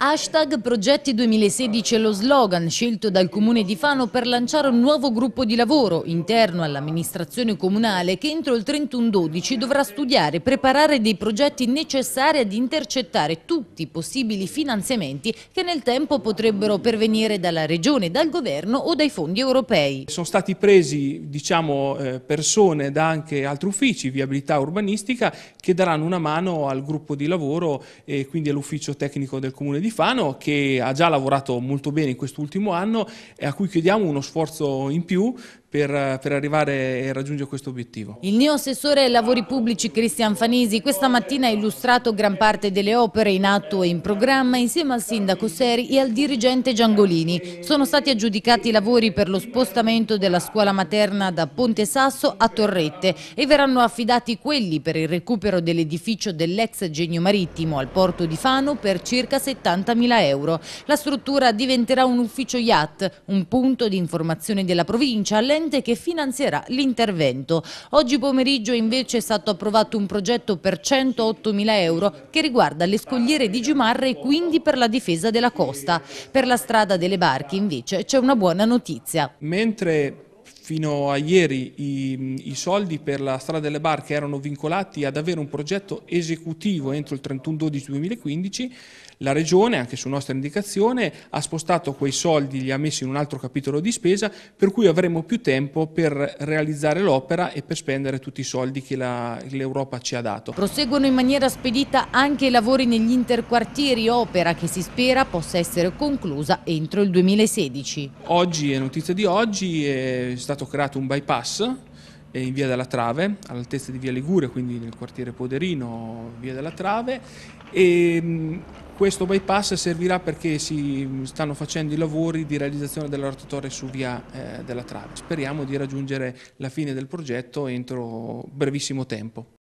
Hashtag Progetti 2016 è lo slogan scelto dal Comune di Fano per lanciare un nuovo gruppo di lavoro interno all'amministrazione comunale che entro il 31-12 dovrà studiare e preparare dei progetti necessari ad intercettare tutti i possibili finanziamenti che nel tempo potrebbero pervenire dalla Regione, dal Governo o dai fondi europei. Sono stati presi diciamo, eh, persone da anche altri uffici, viabilità urbanistica, che daranno una mano al gruppo di lavoro e quindi all'ufficio tecnico del Comune di Lifano che ha già lavorato molto bene in quest'ultimo anno e a cui chiediamo uno sforzo in più per, per, arrivare e raggiungere questo obiettivo. Il neo assessore ai lavori pubblici Cristian Fanisi questa mattina ha illustrato gran parte delle opere in atto e in programma insieme al sindaco Seri e al dirigente Giangolini. Sono stati aggiudicati i lavori per lo spostamento della scuola materna da Ponte Sasso a Torrette e verranno affidati quelli per il recupero dell'edificio dell'ex genio marittimo al porto di Fano per circa 70.000 euro. La struttura diventerà un ufficio IAT, un punto di informazione della provincia, ente che finanzierà l'intervento. Oggi pomeriggio invece è stato approvato un progetto per 108 mila euro che riguarda le scogliere di Gimarra e quindi per la difesa della costa. Per la strada delle barche invece c'è una buona notizia. Mentre fino a ieri i, i, soldi per la strada delle barche erano vincolati ad avere un progetto esecutivo entro il 31-12-2015, la Regione, anche su nostra indicazione, ha spostato quei soldi, li ha messi in un altro capitolo di spesa, per cui avremo più tempo per realizzare l'opera e per spendere tutti i soldi che l'Europa ci ha dato. Proseguono in maniera spedita anche i lavori negli interquartieri, opera che si spera possa essere conclusa entro il 2016. Oggi, è notizia di oggi, è stato creato un bypass eh, in via della Trave, all'altezza di via Ligure, quindi nel quartiere Poderino, via della Trave, e mm, questo bypass servirà perché si stanno facendo i lavori di realizzazione della rotatoria su via eh, della Trave. Speriamo di raggiungere la fine del progetto entro brevissimo tempo.